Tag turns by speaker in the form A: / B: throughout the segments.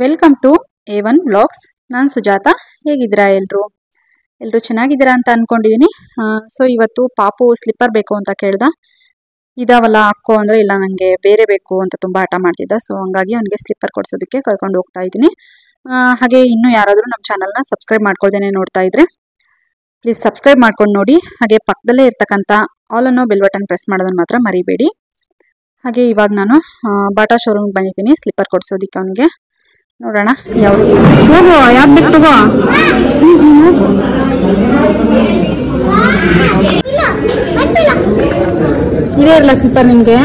A: welcome to A one blogs ನಾನು ಸುಜಾತ ಹೇಗಿದ್ದೀರಾ ಎಲ್ಲರೂ ಎಲ್ಲರೂ ಚೆನ್ನಾಗಿದ್ದೀರಾ ಅಂತ ಅಂದ್ಕೊಂಡಿದ್ದೀನಿ ಸೊ ಇವತ್ತು ಪಾಪು ಸ್ಲಿಪ್ಪರ್ ಬೇಕು ಅಂತ ಕೇಳ್ದ ಇದಾವಲ್ಲ ಹಾಕೋ ಅಂದರೆ ಇಲ್ಲ ನನಗೆ ಬೇರೆ ಬೇಕು ಅಂತ ತುಂಬ ಆಟ ಮಾಡ್ತಿದ್ದ ಸೊ ಹಂಗಾಗಿ ಅವನಿಗೆ ಸ್ಲಿಪ್ಪರ್ ಕೊಡಿಸೋದಕ್ಕೆ ಕರ್ಕೊಂಡು ಹೋಗ್ತಾ ಇದ್ದೀನಿ ಹಾಗೆ ಇನ್ನೂ ಯಾರಾದರೂ ನಮ್ಮ ಚಾನಲ್ನ ಸಬ್ಸ್ಕ್ರೈಬ್ ಮಾಡ್ಕೊಳ್ದೇನೆ ನೋಡ್ತಾ ಇದ್ರೆ ಪ್ಲೀಸ್ ಸಬ್ಸ್ಕ್ರೈಬ್ ಮಾಡ್ಕೊಂಡು ನೋಡಿ ಹಾಗೆ ಪಕ್ಕದಲ್ಲೇ ಇರ್ತಕ್ಕಂಥ ಆಲ್ ಅನ್ನೋ ಬೆಲ್ ಬಟನ್ ಪ್ರೆಸ್ ಮಾಡೋದನ್ನು ಮಾತ್ರ ಮರಿಬೇಡಿ ಹಾಗೆ ಇವಾಗ ನಾನು ಬಾಟಾ ಶೋರೂಮ್ಗೆ ಬಂದಿದ್ದೀನಿ ಸ್ಲಿಪ್ಪರ್ ಕೊಡಿಸೋದಕ್ಕೆ ಅವನಿಗೆ ನೋಡೋಣ ಯಾವ್ದು ಹೋಗು ಯಾವ್ದು ಬೇಕು ತಗೋ ಇದೇ ಸ್ಲೀಪರ್ ನಿಮ್ಗೆ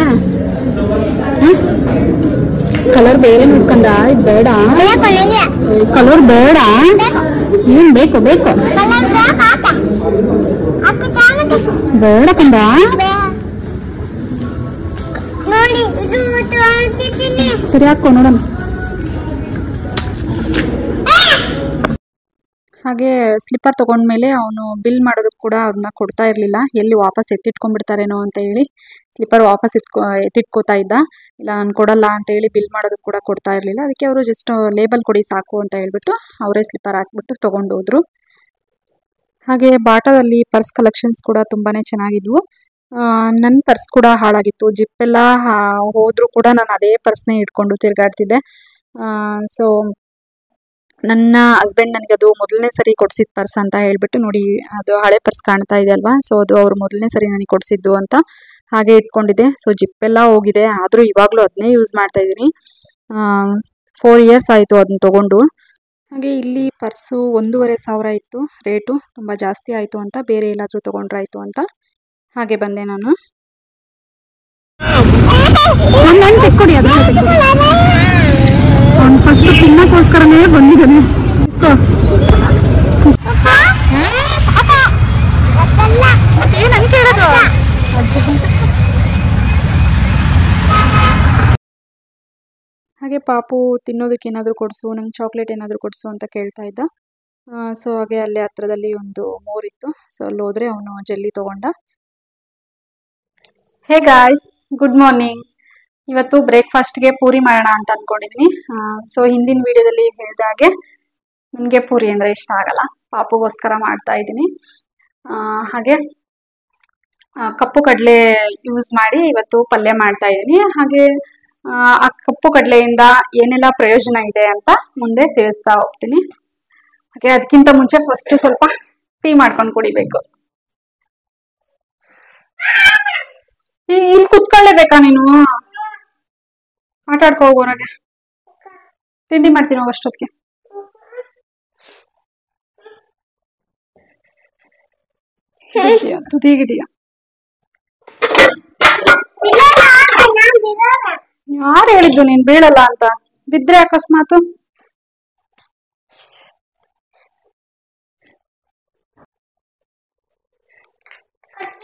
A: ಕಲರ್ ಬೇರೆ ನೋಡ್ಕೊಂಡ ಇದು ಬೇಡ ಕಲರ್ ಬೇಡ ಏನ್ ಬೇಕು ಬೇಕು ಬೇಡ ಸರಿ ಹಾಕೋ ನೋಡೋಣ ಹಾಗೆ ಸ್ಲಿಪ್ಪರ್ ತೊಗೊಂಡ್ಮೇಲೆ ಅವನು ಬಿಲ್ ಮಾಡೋದಕ್ಕೆ ಕೂಡ ಅದನ್ನ ಕೊಡ್ತಾ ಇರಲಿಲ್ಲ ಎಲ್ಲಿ ವಾಪಸ್ ಎತ್ತಿಟ್ಕೊಂಡ್ಬಿಡ್ತಾರೇನೋ ಅಂತ ಹೇಳಿ ಸ್ಲಿಪ್ಪರ್ ವಾಪಸ್ ಎತ್ಕೊ ಎತ್ತಿಟ್ಕೋತಾ ಇದ್ದ ಇಲ್ಲ ನಾನು ಕೊಡಲ್ಲ ಅಂತ ಹೇಳಿ ಬಿಲ್ ಮಾಡೋದಕ್ಕೆ ಕೂಡ ಕೊಡ್ತಾ ಇರಲಿಲ್ಲ ಅದಕ್ಕೆ ಅವರು ಜಸ್ಟ್ ಲೇಬಲ್ ಕೊಡಿ ಸಾಕು ಅಂತ ಹೇಳ್ಬಿಟ್ಟು ಅವರೇ ಸ್ಲಿಪ್ಪರ್ ಹಾಕ್ಬಿಟ್ಟು ತೊಗೊಂಡು ಹೋದ್ರು ಹಾಗೆ ಬಾಟದಲ್ಲಿ ಪರ್ಸ್ ಕಲೆಕ್ಷನ್ಸ್ ಕೂಡ ತುಂಬಾ ಚೆನ್ನಾಗಿದ್ವು ನನ್ನ ಪರ್ಸ್ ಕೂಡ ಹಾಳಾಗಿತ್ತು ಜಿಪ್ಪೆಲ್ಲ ಹೋದರೂ ಕೂಡ ನಾನು ಅದೇ ಪರ್ಸ್ನೇ ಇಟ್ಕೊಂಡು ತಿರುಗಾಡ್ತಿದ್ದೆ ಸೊ ನನ್ನ ಹಸ್ಬೆಂಡ್ ನನಗೆ ಅದು ಮೊದಲನೇ ಸರಿ ಕೊಡಿಸಿದ ಪರ್ಸ್ ಅಂತ ಹೇಳಿಬಿಟ್ಟು ನೋಡಿ ಅದು ಹಳೆ ಪರ್ಸ್ ಕಾಣ್ತಾ ಇದೆ ಅಲ್ವಾ ಸೊ ಅದು ಅವ್ರು ಮೊದಲನೇ ಸರಿ ನನಗೆ ಕೊಡಿಸಿದ್ದು ಅಂತ ಹಾಗೆ ಇಟ್ಕೊಂಡಿದ್ದೆ ಸೊ ಜಿಪ್ಪೆಲ್ಲ ಹೋಗಿದೆ ಆದರೂ ಇವಾಗಲೂ ಅದನ್ನೇ ಯೂಸ್ ಮಾಡ್ತಾ ಇದ್ದೀನಿ ಫೋರ್ ಇಯರ್ಸ್ ಆಯಿತು ಅದನ್ನ ತೊಗೊಂಡು ಹಾಗೆ ಇಲ್ಲಿ ಪರ್ಸು ಒಂದೂವರೆ ಸಾವಿರ ಇತ್ತು ರೇಟು ತುಂಬ ಜಾಸ್ತಿ ಆಯಿತು ಅಂತ ಬೇರೆ ಎಲ್ಲಾದರೂ ತೊಗೊಂಡ್ರಾಯಿತು ಅಂತ ಹಾಗೆ ಬಂದೆ ನಾನು ಫಸ್ಟ್ ತಿನ್ನಕ್ಕೋಸ್ಕರನೇ ಬಂದಿದ್ದಾನೆ ಹಾಗೆ ಪಾಪು ತಿನ್ನೋದಕ್ಕೆ ಏನಾದರೂ ಕೊಡಿಸು ನಂಗೆ ಚಾಕ್ಲೇಟ್ ಏನಾದರೂ ಕೊಡಿಸು ಅಂತ ಕೇಳ್ತಾ ಇದ್ದ ಸೊ ಹಾಗೆ ಅಲ್ಲಿ ಹತ್ರದಲ್ಲಿ ಒಂದು ಇತ್ತು ಸೊ ಅಲ್ಲಿ ಹೋದ್ರೆ ಅವನು ಜಲ್ಲಿ ತಗೊಂಡ ಹೇ ಗಾಯ್ಸ್ ಗುಡ್ ಮಾರ್ನಿಂಗ್ ಇವತ್ತು ಬ್ರೇಕ್ಫಾಸ್ಟ್ಗೆ ಪೂರಿ ಮಾಡೋಣ ಅಂತ ಅನ್ಕೊಂಡಿದೀನಿ ಸೊ ಹಿಂದಿನ ವಿಡಿಯೋದಲ್ಲಿ ಹಾಗೆ ನನಗೆ ಪೂರಿ ಅಂದರೆ ಇಷ್ಟ ಆಗಲ್ಲ ಪಾಪುಗೋಸ್ಕರ ಮಾಡ್ತಾ ಇದ್ದೀನಿ ಹಾಗೆ ಕಪ್ಪು ಕಡಲೆ ಯೂಸ್ ಮಾಡಿ ಇವತ್ತು ಪಲ್ಯ ಮಾಡ್ತಾ ಇದ್ದೀನಿ ಹಾಗೆ ಆ ಕಪ್ಪು ಕಡಲೆಯಿಂದ ಏನೆಲ್ಲ ಪ್ರಯೋಜನ ಇದೆ ಅಂತ ಮುಂದೆ ತಿಳಿಸ್ತಾ ಹೋಗ್ತೀನಿ ಹಾಗೆ ಅದಕ್ಕಿಂತ ಮುಂಚೆ ಫಸ್ಟ್ ಸ್ವಲ್ಪ ಟೀ ಮಾಡ್ಕೊಂಡು ಕುಡಿಬೇಕು ಇಲ್ಲಿ ಕುತ್ಕೊಳ್ಳೇಬೇಕಾ ನೀನು ಆಟಾಡ್ಕೊ ಹೋಗೋರಾಗೆ ಹೋಗು ತಿಂಡಿ ಮಾಡ್ತೀನಿ ಹೋಗೋ ಅಷ್ಟೊತ್ತಿಗೆ ತುದಿಗಿದೀಯ ಯಾರು ಹೇಳಿದ್ದು ನೀನ್ ಬೀಳಲ್ಲ ಅಂತ ಬಿದ್ರೆ ಅಕಸ್ಮಾತು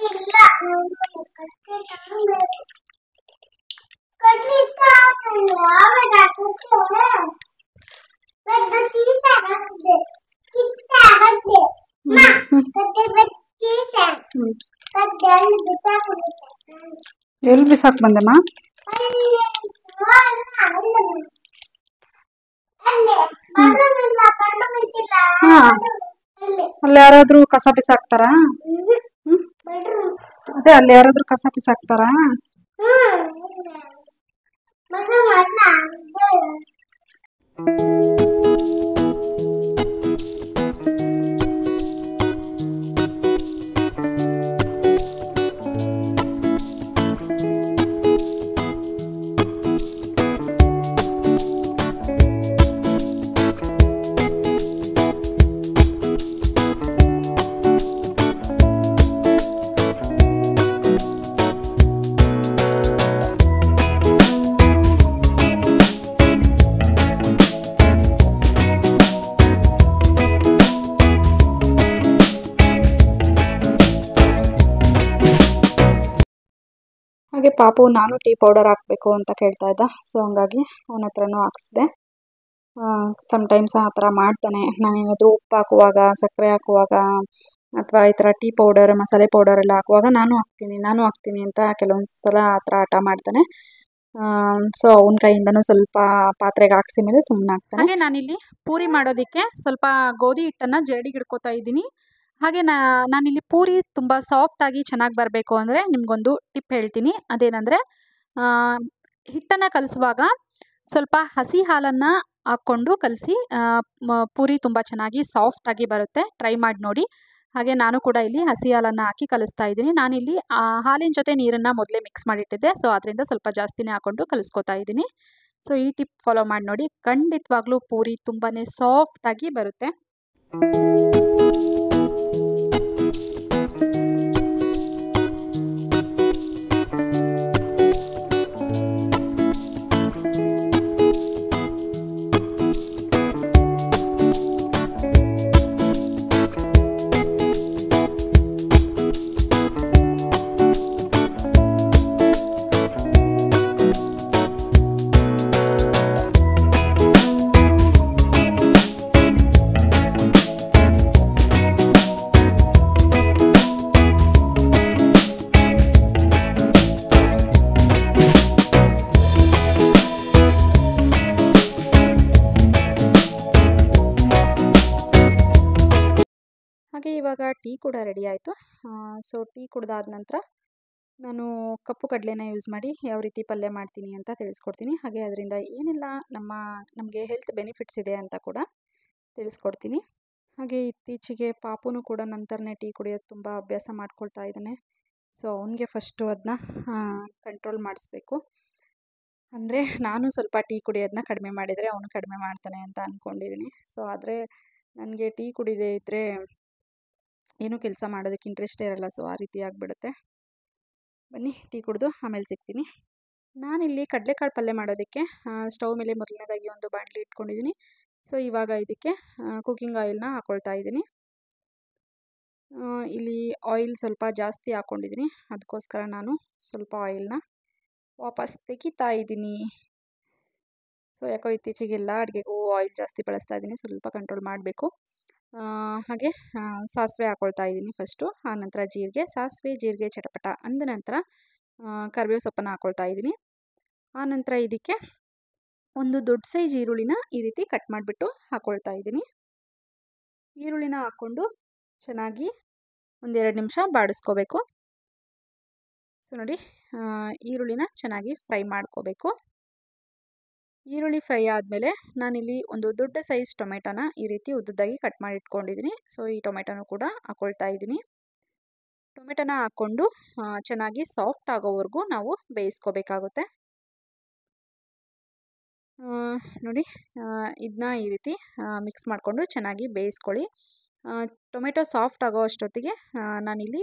A: ಇಲ್ಲ ಎಲ್ಲಿ ಬಿಸಾಕ್ ಬಂದಮ್ಮ ಅಲ್ಲಿ ಯಾರಾದ್ರೂ ಕಸ ಬಿಸಾಕ್ತಾರ ಅದೇ ಅಲ್ಲಿ ಯಾರಾದ್ರೂ ಕಸ ಬಿಸಾಕ್ತಾರ 我干嘛呢？ಪಾಪು ನಾನು ಟೀ ಪೌಡರ್ ಹಾಕಬೇಕು ಅಂತ ಕೇಳ್ತಾ ಇದ್ದ ಸೊ ಹಂಗಾಗಿ ಅವನ ಹತ್ರನೂ ಹಾಕಿಸಿದೆ ಸಮಟೈಮ್ಸ್ ಆ ಥರ ಮಾಡ್ತಾನೆ ನಾನೇನಾದರೂ ಉಪ್ಪು ಹಾಕುವಾಗ ಸಕ್ಕರೆ ಹಾಕುವಾಗ ಅಥವಾ ಈ ಥರ ಟೀ ಪೌಡರ್ ಮಸಾಲೆ ಪೌಡರ್ ಎಲ್ಲ ಹಾಕುವಾಗ ನಾನು ಹಾಕ್ತೀನಿ ನಾನು ಹಾಕ್ತೀನಿ ಅಂತ ಕೆಲವೊಂದು ಸಲ ಆ ಥರ ಆಟ ಮಾಡ್ತಾನೆ ಸೊ ಅವನ ಕೈಯಿಂದನೂ ಸ್ವಲ್ಪ ಪಾತ್ರೆಗೆ ಹಾಕ್ಸಿ ಮೇಲೆ ಸುಮ್ಮನೆ ಹಾಕ್ತಾನೆ ನಾನಿಲ್ಲಿ ಪೂರಿ ಮಾಡೋದಕ್ಕೆ ಸ್ವಲ್ಪ ಗೋಧಿ ಹಿಟ್ಟನ್ನು ಜರಡಿಗೆ ಇಡ್ಕೋತಾ ಇದ್ದೀನಿ ಹಾಗೆ ನಾ ನಾನಿಲ್ಲಿ ಪೂರಿ ತುಂಬ ಸಾಫ್ಟಾಗಿ ಚೆನ್ನಾಗಿ ಬರಬೇಕು ಅಂದರೆ ನಿಮಗೊಂದು ಟಿಪ್ ಹೇಳ್ತೀನಿ ಅದೇನೆಂದರೆ ಹಿಟ್ಟನ್ನು ಕಲಿಸುವಾಗ ಸ್ವಲ್ಪ ಹಸಿ ಹಾಲನ್ನು ಹಾಕ್ಕೊಂಡು ಕಲಸಿ ಪೂರಿ ತುಂಬ ಚೆನ್ನಾಗಿ ಸಾಫ್ಟಾಗಿ ಬರುತ್ತೆ ಟ್ರೈ ಮಾಡಿ ನೋಡಿ ಹಾಗೆ ನಾನು ಕೂಡ ಇಲ್ಲಿ ಹಸಿ ಹಾಲನ್ನು ಹಾಕಿ ಕಲಿಸ್ತಾ ಇದ್ದೀನಿ ನಾನಿಲ್ಲಿ ಹಾಲಿನ ಜೊತೆ ನೀರನ್ನು ಮೊದಲೇ ಮಿಕ್ಸ್ ಮಾಡಿಟ್ಟಿದ್ದೆ ಸೊ ಅದರಿಂದ ಸ್ವಲ್ಪ ಜಾಸ್ತಿನೇ ಹಾಕ್ಕೊಂಡು ಕಲಿಸ್ಕೊತಾ ಇದ್ದೀನಿ ಸೊ ಈ ಟಿಪ್ ಫಾಲೋ ಮಾಡಿ ನೋಡಿ ಖಂಡಿತವಾಗ್ಲೂ ಪೂರಿ ತುಂಬಾ ಸಾಫ್ಟಾಗಿ ಬರುತ್ತೆ ಟೀ ಕೂಡ ರೆಡಿ ಆಯಿತು ಸೊ ಟೀ ಕುಡ್ದಾದ ನಂತರ ನಾನು ಕಪ್ಪು ಕಡಲೆನ ಯೂಸ್ ಮಾಡಿ ಯಾವ ರೀತಿ ಪಲ್ಯ ಮಾಡ್ತೀನಿ ಅಂತ ತಿಳಿಸ್ಕೊಡ್ತೀನಿ ಹಾಗೆ ಅದರಿಂದ ಏನೆಲ್ಲ ನಮ್ಮ ನಮಗೆ ಹೆಲ್ತ್ ಬೆನಿಫಿಟ್ಸ್ ಇದೆ ಅಂತ ಕೂಡ ತಿಳಿಸ್ಕೊಡ್ತೀನಿ ಹಾಗೆ ಇತ್ತೀಚೆಗೆ ಪಾಪುನು ಕೂಡ ನಂತರನೇ ಟೀ ಕುಡಿಯೋದು ತುಂಬ ಅಭ್ಯಾಸ ಮಾಡ್ಕೊಳ್ತಾ ಇದ್ದಾನೆ ಸೊ ಅವನಿಗೆ ಫಸ್ಟು ಅದನ್ನ ಕಂಟ್ರೋಲ್ ಮಾಡಿಸ್ಬೇಕು ಅಂದರೆ ನಾನು ಸ್ವಲ್ಪ ಟೀ ಕುಡಿಯೋದನ್ನ ಕಡಿಮೆ ಮಾಡಿದರೆ ಅವನು ಕಡಿಮೆ ಮಾಡ್ತಾನೆ ಅಂತ ಅಂದ್ಕೊಂಡಿದ್ದೀನಿ ಸೊ ಆದರೆ ನನಗೆ ಟೀ ಕುಡಿದೇ ಇದ್ದರೆ ಏನೂ ಕೆಲಸ ಮಾಡೋದಕ್ಕೆ ಇಂಟ್ರೆಸ್ಟೇ ಇರಲ್ಲ ಸೊ ಆ ರೀತಿ ಆಗಿಬಿಡುತ್ತೆ ಬನ್ನಿ ಟೀ ಕುಡಿದು ಆಮೇಲೆ ಸಿಗ್ತೀನಿ ನಾನಿಲ್ಲಿ ಕಡಲೆಕಾಳು ಪಲ್ಯ ಮಾಡೋದಕ್ಕೆ ಸ್ಟವ್ ಮೇಲೆ ಮೊದಲನೇದಾಗಿ ಒಂದು ಬಾಂಡ್ಲಿ ಇಟ್ಕೊಂಡಿದ್ದೀನಿ ಸೊ ಇವಾಗ ಇದಕ್ಕೆ ಕುಕ್ಕಿಂಗ್ ಆಯಿಲ್ನ ಹಾಕ್ಕೊಳ್ತಾ ಇದ್ದೀನಿ ಇಲ್ಲಿ ಆಯಿಲ್ ಸ್ವಲ್ಪ ಜಾಸ್ತಿ ಹಾಕ್ಕೊಂಡಿದ್ದೀನಿ ಅದಕ್ಕೋಸ್ಕರ ನಾನು ಸ್ವಲ್ಪ ಆಯಿಲ್ನ ವಾಪಸ್ ತೆಗಿತಾ ಇದ್ದೀನಿ ಸೊ ಯಾಕೋ ಇತ್ತೀಚೆಗೆಲ್ಲ ಅಡುಗೆಗೂ ಆಯಿಲ್ ಜಾಸ್ತಿ ಬಳಸ್ತಾ ಇದ್ದೀನಿ ಸ್ವಲ್ಪ ಕಂಟ್ರೋಲ್ ಮಾಡಬೇಕು ಹಾಗೆ ಸಾಸಿವೆ ಹಾಕೊಳ್ತಾ ಇದ್ದೀನಿ ಫಸ್ಟು ಆ ನಂತರ ಜೀರಿಗೆ ಸಾಸಿವೆ ಜೀರಿಗೆ ಚಟಪಟ ಅಂದ ನಂತರ ಕರಿಬೇವು ಸೊಪ್ಪನ್ನು ಹಾಕ್ಕೊಳ್ತಾ ಇದ್ದೀನಿ ಆನಂತರ ಇದಕ್ಕೆ ಒಂದು ದೊಡ್ಡ ಸೈಜ್ ಈರುಳ್ಳಿನ ಈ ರೀತಿ ಕಟ್ ಮಾಡಿಬಿಟ್ಟು ಹಾಕ್ಕೊಳ್ತಾ ಇದ್ದೀನಿ ಈರುಳ್ಳಿನ ಹಾಕ್ಕೊಂಡು ಚೆನ್ನಾಗಿ ಒಂದೆರಡು ನಿಮಿಷ ಬಾಡಿಸ್ಕೋಬೇಕು ಸೊ ನೋಡಿ ಈರುಳ್ಳಿನ ಚೆನ್ನಾಗಿ ಫ್ರೈ ಮಾಡ್ಕೋಬೇಕು ಈರುಳ್ಳಿ ಫ್ರೈ ಆದಮೇಲೆ ನಾನಿಲ್ಲಿ ಒಂದು ದೊಡ್ಡ ಸೈಜ್ ಟೊಮೆಟೊನ ಈ ರೀತಿ ಉದ್ದದಾಗಿ ಕಟ್ ಮಾಡಿ ಇಟ್ಕೊಂಡಿದ್ದೀನಿ ಸೊ ಈ ಟೊಮೆಟೊನೂ ಕೂಡ ಹಾಕೊಳ್ತಾ ಇದ್ದೀನಿ ಟೊಮೆಟೊನ ಹಾಕ್ಕೊಂಡು ಚೆನ್ನಾಗಿ ಸಾಫ್ಟ್ ಆಗೋವರೆಗೂ ನಾವು ಬೇಯಿಸ್ಕೋಬೇಕಾಗುತ್ತೆ ನೋಡಿ ಇದನ್ನ ಈ ರೀತಿ ಮಿಕ್ಸ್ ಮಾಡಿಕೊಂಡು ಚೆನ್ನಾಗಿ ಬೇಯಿಸ್ಕೊಳ್ಳಿ ಟೊಮೆಟೊ ಸಾಫ್ಟ್ ಆಗೋ ಅಷ್ಟೊತ್ತಿಗೆ ನಾನಿಲ್ಲಿ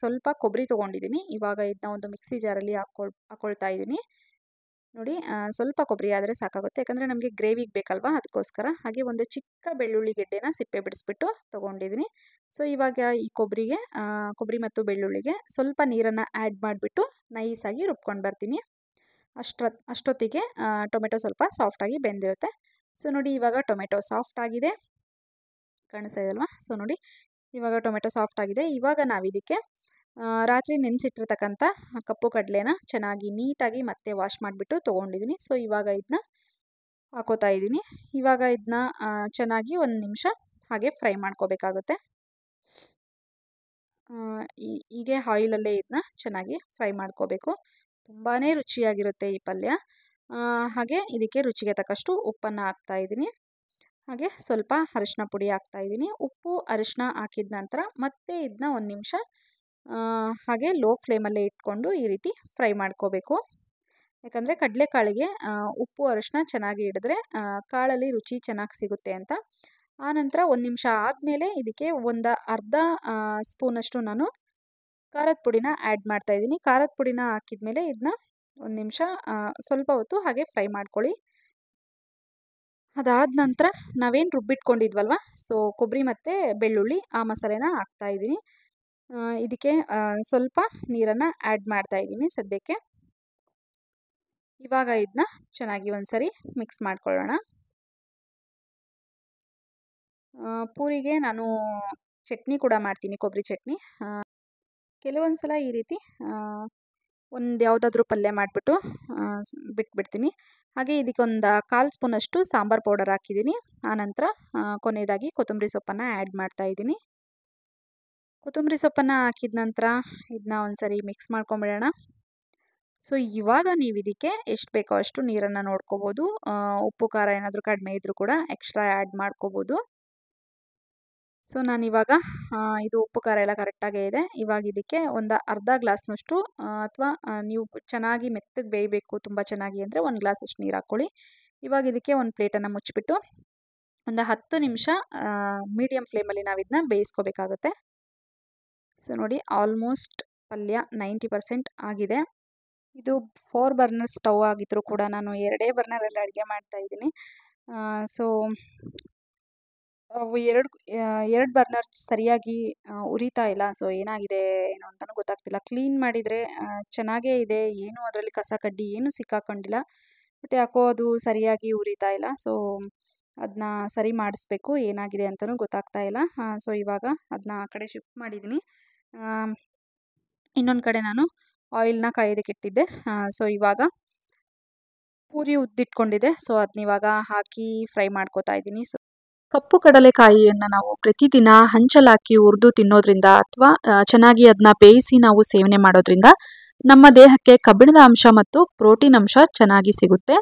A: ಸ್ವಲ್ಪ ಕೊಬ್ಬರಿ ತೊಗೊಂಡಿದ್ದೀನಿ ಇವಾಗ ಇದನ್ನ ಒಂದು ಮಿಕ್ಸಿ ಜಾರಲ್ಲಿ ಹಾಕ್ಕೊಳ್ ಹಾಕ್ಕೊಳ್ತಾ ಇದ್ದೀನಿ ನೋಡಿ ಸ್ವಲ್ಪ ಕೊಬ್ಬರಿ ಆದರೆ ಸಾಕಾಗುತ್ತೆ ಯಾಕಂದರೆ ನಮಗೆ ಗ್ರೇವಿಗೆ ಬೇಕಲ್ವಾ ಅದಕ್ಕೋಸ್ಕರ ಹಾಗೆ ಒಂದು ಚಿಕ್ಕ ಬೆಳ್ಳುಳ್ಳಿ ಗೆಡ್ಡೆನ ಸಿಪ್ಪೆ ಬಿಡಿಸ್ಬಿಟ್ಟು ತೊಗೊಂಡಿದ್ದೀನಿ ಸೊ ಇವಾಗ ಈ ಕೊಬ್ಬರಿಗೆ ಕೊಬ್ಬರಿ ಮತ್ತು ಬೆಳ್ಳುಳ್ಳಿಗೆ ಸ್ವಲ್ಪ ನೀರನ್ನು ಆ್ಯಡ್ ಮಾಡಿಬಿಟ್ಟು ನೈಸಾಗಿ ರುಬ್ಕೊಂಡು ಬರ್ತೀನಿ ಅಷ್ಟೊ ಅಷ್ಟೊತ್ತಿಗೆ ಟೊಮೆಟೊ ಸ್ವಲ್ಪ ಸಾಫ್ಟಾಗಿ ಬೆಂದಿರುತ್ತೆ ಸೊ ನೋಡಿ ಇವಾಗ ಟೊಮೆಟೊ ಸಾಫ್ಟ್ ಆಗಿದೆ ಕಾಣಿಸ್ತಾ ಇದಲ್ವಾ ಸೊ ನೋಡಿ ಇವಾಗ ಟೊಮೆಟೊ ಸಾಫ್ಟ್ ಆಗಿದೆ ಇವಾಗ ಇದಕ್ಕೆ ರಾತ್ರಿ ನೆನೆಸಿಟ್ಟಿರ್ತಕ್ಕಂಥ ಕಪ್ಪು ಕಡಲೆನ ಚೆನ್ನಾಗಿ ನೀಟಾಗಿ ಮತ್ತೆ ವಾಶ್ ಮಾಡಿಬಿಟ್ಟು ತೊಗೊಂಡಿದ್ದೀನಿ ಸೊ ಇವಾಗ ಇದನ್ನ ಹಾಕೋತಾ ಇದ್ದೀನಿ ಇವಾಗ ಇದನ್ನ ಚೆನ್ನಾಗಿ ಒಂದು ನಿಮಿಷ ಹಾಗೆ ಫ್ರೈ ಮಾಡ್ಕೋಬೇಕಾಗುತ್ತೆ ಹೀಗೆ ಆಯಿಲಲ್ಲೇ ಇದನ್ನ ಚೆನ್ನಾಗಿ ಫ್ರೈ ಮಾಡ್ಕೋಬೇಕು ತುಂಬಾ ರುಚಿಯಾಗಿರುತ್ತೆ ಈ ಪಲ್ಯ ಹಾಗೆ ಇದಕ್ಕೆ ರುಚಿಗೆ ತಕ್ಕಷ್ಟು ಉಪ್ಪನ್ನು ಹಾಕ್ತಾ ಇದ್ದೀನಿ ಹಾಗೆ ಸ್ವಲ್ಪ ಅರಿಶಿನ ಪುಡಿ ಹಾಕ್ತಾ ಇದ್ದೀನಿ ಉಪ್ಪು ಅರಿಶಿನ ಹಾಕಿದ ನಂತರ ಮತ್ತೆ ಇದನ್ನ ಒಂದು ನಿಮಿಷ ಹಾಗೆ ಲೋ ಫ್ಲೇಮಲ್ಲೇ ಇಟ್ಕೊಂಡು ಈ ರೀತಿ ಫ್ರೈ ಮಾಡ್ಕೋಬೇಕು ಯಾಕಂದರೆ ಕಡಲೆಕಾಳಿಗೆ ಉಪ್ಪು ಅರಶಿನ ಚೆನ್ನಾಗಿ ಹಿಡಿದ್ರೆ ಕಾಳಲ್ಲಿ ರುಚಿ ಚೆನ್ನಾಗಿ ಸಿಗುತ್ತೆ ಅಂತ ಆನಂತರ ಒಂದು ನಿಮಿಷ ಆದಮೇಲೆ ಇದಕ್ಕೆ ಒಂದು ಅರ್ಧ ಸ್ಪೂನಷ್ಟು ನಾನು ಖಾರದ ಪುಡಿನ ಆ್ಯಡ್ ಮಾಡ್ತಾಯಿದ್ದೀನಿ ಖಾರದ ಪುಡಿನ ಮೇಲೆ ಇದನ್ನ ಒಂದು ನಿಮಿಷ ಸ್ವಲ್ಪ ಹೊತ್ತು ಹಾಗೆ ಫ್ರೈ ಮಾಡ್ಕೊಳ್ಳಿ ಅದಾದ ನಂತರ ನಾವೇನು ರುಬ್ಬಿಟ್ಕೊಂಡಿದ್ವಲ್ವ ಸೊ ಕೊಬ್ಬರಿ ಮತ್ತು ಬೆಳ್ಳುಳ್ಳಿ ಆ ಮಸಾಲೆನ ಹಾಕ್ತಾಯಿದ್ದೀನಿ ಇದಕ್ಕೆ ಸ್ವಲ್ಪ ನೀರನ್ನು ಆ್ಯಡ್ ಮಾಡ್ತಾ ಸದ್ಯಕ್ಕೆ ಇವಾಗ ಇದನ್ನ ಚೆನ್ನಾಗಿ ಒಂದ್ಸರಿ ಮಿಕ್ಸ್ ಮಾಡ್ಕೊಳ್ಳೋಣ ಪೂರಿಗೆ ನಾನು ಚಟ್ನಿ ಕೂಡ ಮಾಡ್ತೀನಿ ಕೊಬ್ಬರಿ ಚಟ್ನಿ ಕೆಲವೊಂದು ಸಲ ಈ ರೀತಿ ಒಂದು ಯಾವುದಾದ್ರೂ ಪಲ್ಯ ಮಾಡಿಬಿಟ್ಟು ಬಿಟ್ಬಿಡ್ತೀನಿ ಹಾಗೆ ಇದಕ್ಕೊಂದು ಕಾಲು ಸ್ಪೂನಷ್ಟು ಸಾಂಬಾರು ಪೌಡರ್ ಹಾಕಿದ್ದೀನಿ ಆನಂತರ ಕೊನೆಯದಾಗಿ ಕೊತ್ತಂಬರಿ ಸೊಪ್ಪನ್ನು ಆ್ಯಡ್ ಮಾಡ್ತಾ ಕೊತ್ತಂಬರಿ ಸೊಪ್ಪನ್ನು ಹಾಕಿದ ನಂತರ ಇದನ್ನ ಒಂದ್ಸರಿ ಮಿಕ್ಸ್ ಮಾಡ್ಕೊಂಬಿಡೋಣ ಸೊ ಇವಾಗ ನೀವು ಇದಕ್ಕೆ ಎಷ್ಟು ಬೇಕೋ ಅಷ್ಟು ನೀರನ್ನು ನೋಡ್ಕೋಬೋದು ಉಪ್ಪು ಖಾರ ಏನಾದರೂ ಕಡಿಮೆ ಇದ್ದರೂ ಕೂಡ ಎಕ್ಸ್ಟ್ರಾ ಆ್ಯಡ್ ಮಾಡ್ಕೋಬೋದು ಸೊ ಇವಾಗ ಇದು ಉಪ್ಪು ಖಾರ ಎಲ್ಲ ಕರೆಕ್ಟಾಗೇ ಇದೆ ಇವಾಗ ಇದಕ್ಕೆ ಒಂದು ಅರ್ಧ ಗ್ಲಾಸ್ನಷ್ಟು ಅಥವಾ ನೀವು ಚೆನ್ನಾಗಿ ಮೆತ್ತಗೆ ಬೇಯಬೇಕು ತುಂಬ ಚೆನ್ನಾಗಿ ಅಂದರೆ ಒಂದು ಗ್ಲಾಸ್ ಅಷ್ಟು ನೀರು ಹಾಕ್ಕೊಳ್ಳಿ ಇವಾಗ ಇದಕ್ಕೆ ಒಂದು ಪ್ಲೇಟನ್ನು ಮುಚ್ಚಿಬಿಟ್ಟು ಒಂದು ಹತ್ತು ನಿಮಿಷ ಮೀಡಿಯಮ್ ಫ್ಲೇಮಲ್ಲಿ ನಾವು ಇದನ್ನ ಬೇಯಿಸ್ಕೋಬೇಕಾಗುತ್ತೆ ಸೊ ನೋಡಿ ಆಲ್ಮೋಸ್ಟ್ ಪಲ್ಯ ನೈಂಟಿ ಪರ್ಸೆಂಟ್ ಆಗಿದೆ ಇದು ಫೋರ್ ಬರ್ನರ್ ಸ್ಟವ್ ಆಗಿದ್ದರೂ ಕೂಡ ನಾನು ಎರಡೇ ಬರ್ನರಲ್ಲಿ ಅಡುಗೆ ಇದ್ದೀನಿ ಸೊ ಎರಡು ಎರಡು ಬರ್ನರ್ ಸರಿಯಾಗಿ ಉರಿತಾ ಇಲ್ಲ ಸೊ ಏನಾಗಿದೆ ಏನು ಅಂತಲೂ ಗೊತ್ತಾಗ್ತಿಲ್ಲ ಕ್ಲೀನ್ ಮಾಡಿದರೆ ಚೆನ್ನಾಗೇ ಇದೆ ಏನು ಅದರಲ್ಲಿ ಕಸ ಕಡ್ಡಿ ಏನು ಸಿಕ್ಕಾಕೊಂಡಿಲ್ಲ ಬಟ್ ಯಾಕೋ ಅದು ಸರಿಯಾಗಿ ಉರಿತಾ ಇಲ್ಲ ಸೊ ಅದನ್ನ ಸರಿ ಮಾಡಿಸ್ಬೇಕು ಏನಾಗಿದೆ ಅಂತಲೂ ಗೊತ್ತಾಗ್ತಾ ಇಲ್ಲ ಸೊ ಇವಾಗ ಅದನ್ನ ಆ ಕಡೆ ಶಿಫ್ಟ್ ಮಾಡಿದ್ದೀನಿ ಇನ್ನೊಂದು ಕಡೆ ನಾನು ಆಯಿಲ್ನ ಕಾಯೋದಕ್ಕೆ ಇಟ್ಟಿದ್ದೆ ಸೊ ಇವಾಗ ಪೂರಿ ಉದ್ದಿಟ್ಕೊಂಡಿದೆ ಸೊ ಅದನ್ನ ಇವಾಗ ಹಾಕಿ ಫ್ರೈ ಮಾಡ್ಕೋತಾ ಇದ್ದೀನಿ ಸೊ ಕಪ್ಪು ಕಡಲೆಕಾಯಿಯನ್ನು ನಾವು ಪ್ರತಿದಿನ ಹಂಚಲಾಕಿ ಹುರಿದು ತಿನ್ನೋದ್ರಿಂದ ಅಥವಾ ಚೆನ್ನಾಗಿ ಅದನ್ನ ಬೇಯಿಸಿ ನಾವು ಸೇವನೆ ಮಾಡೋದ್ರಿಂದ ನಮ್ಮ ದೇಹಕ್ಕೆ ಕಬ್ಬಿಣದ ಅಂಶ ಮತ್ತು ಪ್ರೋಟೀನ್ ಅಂಶ ಚೆನ್ನಾಗಿ ಸಿಗುತ್ತೆ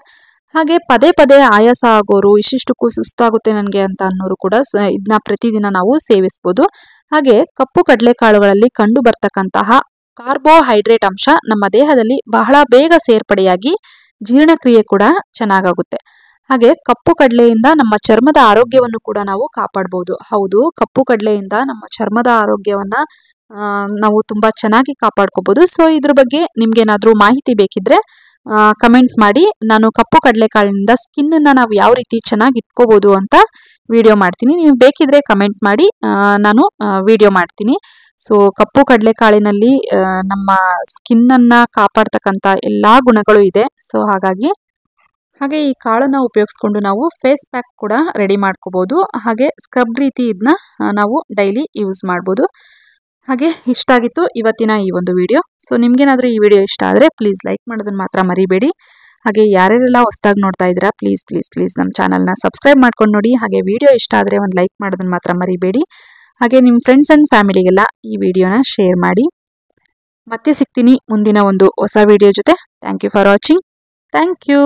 A: ಹಾಗೆ ಪದೇ ಪದೇ ಆಯಾಸ ಆಗೋರು ಇಷ್ಟಿಷ್ಟಕ್ಕೂ ಸುಸ್ತಾಗುತ್ತೆ ನನಗೆ ಅಂತ ಅನ್ನೋರು ಕೂಡ ಇದನ್ನ ಪ್ರತಿದಿನ ನಾವು ಸೇವಿಸ್ಬೋದು ಹಾಗೆ ಕಪ್ಪು ಕಡಲೆಕಾಳುಗಳಲ್ಲಿ ಕಂಡು ಬರ್ತಕ್ಕಂತಹ ಕಾರ್ಬೋಹೈಡ್ರೇಟ್ ಅಂಶ ನಮ್ಮ ದೇಹದಲ್ಲಿ ಬಹಳ ಬೇಗ ಸೇರ್ಪಡೆಯಾಗಿ ಜೀರ್ಣಕ್ರಿಯೆ ಕೂಡ ಚೆನ್ನಾಗಾಗುತ್ತೆ ಹಾಗೆ ಕಪ್ಪು ಕಡಲೆಯಿಂದ ನಮ್ಮ ಚರ್ಮದ ಆರೋಗ್ಯವನ್ನು ಕೂಡ ನಾವು ಕಾಪಾಡ್ಬೋದು ಹೌದು ಕಪ್ಪು ಕಡಲೆಯಿಂದ ನಮ್ಮ ಚರ್ಮದ ಆರೋಗ್ಯವನ್ನ ನಾವು ತುಂಬಾ ಚೆನ್ನಾಗಿ ಕಾಪಾಡ್ಕೋಬಹುದು ಸೊ ಇದ್ರ ಬಗ್ಗೆ ಏನಾದ್ರೂ ಮಾಹಿತಿ ಬೇಕಿದ್ರೆ ಕಮೆಂಟ್ ಮಾಡಿ ನಾನು ಕಪ್ಪು ಕಡಲೆಕಾಳಿನಿಂದ ಸ್ಕಿನ್ನನ್ನು ನಾವು ಯಾವ ರೀತಿ ಚೆನ್ನಾಗಿ ಇಟ್ಕೋಬೋದು ಅಂತ ವಿಡಿಯೋ ಮಾಡ್ತೀನಿ ನೀವು ಬೇಕಿದ್ರೆ ಕಮೆಂಟ್ ಮಾಡಿ ನಾನು ವಿಡಿಯೋ ಮಾಡ್ತೀನಿ ಸೊ ಕಪ್ಪು ಕಾಳಿನಲ್ಲಿ ನಮ್ಮ ಸ್ಕಿನ್ನನ್ನು ಕಾಪಾಡ್ತಕ್ಕಂಥ ಎಲ್ಲ ಗುಣಗಳು ಇದೆ ಸೊ ಹಾಗಾಗಿ ಹಾಗೆ ಈ ಕಾಳನ್ನು ಉಪಯೋಗಿಸ್ಕೊಂಡು ನಾವು ಫೇಸ್ ಪ್ಯಾಕ್ ಕೂಡ ರೆಡಿ ಮಾಡ್ಕೋಬೋದು ಹಾಗೆ ಸ್ಕ್ರಬ್ ರೀತಿ ಇದನ್ನ ನಾವು ಡೈಲಿ ಯೂಸ್ ಮಾಡ್ಬೋದು ಹಾಗೆ ಇಷ್ಟ ಆಗಿತ್ತು ಇವತ್ತಿನ ಈ ಒಂದು ವಿಡಿಯೋ ಸೊ ನಿಮಗೇನಾದರೂ ಈ ವಿಡಿಯೋ ಇಷ್ಟ ಆದರೆ ಪ್ಲೀಸ್ ಲೈಕ್ ಮಾಡೋದನ್ನು ಮಾತ್ರ ಮರಿಬೇಡಿ ಹಾಗೆ ಯಾರ್ಯಾರೆಲ್ಲ ಹೊಸ್ದಾಗಿ ನೋಡ್ತಾ ಇದ್ದೀರಾ ಪ್ಲೀಸ್ ಪ್ಲೀಸ್ ಪ್ಲೀಸ್ ನಮ್ಮ ಚಾನಲ್ನ ಸಬ್ಸ್ಕ್ರೈಬ್ ಮಾಡ್ಕೊಂಡು ನೋಡಿ ಹಾಗೆ ವಿಡಿಯೋ ಇಷ್ಟ ಆದರೆ ಒಂದು ಲೈಕ್ ಮಾಡೋದನ್ನು ಮಾತ್ರ ಮರಿಬೇಡಿ ಹಾಗೆ ನಿಮ್ಮ ಫ್ರೆಂಡ್ಸ್ ಆ್ಯಂಡ್ ಫ್ಯಾಮಿಲಿಗೆಲ್ಲ ಈ ವಿಡಿಯೋನ ಶೇರ್ ಮಾಡಿ ಮತ್ತೆ ಸಿಗ್ತೀನಿ ಮುಂದಿನ ಒಂದು ಹೊಸ ವಿಡಿಯೋ ಜೊತೆ thank you for watching thank you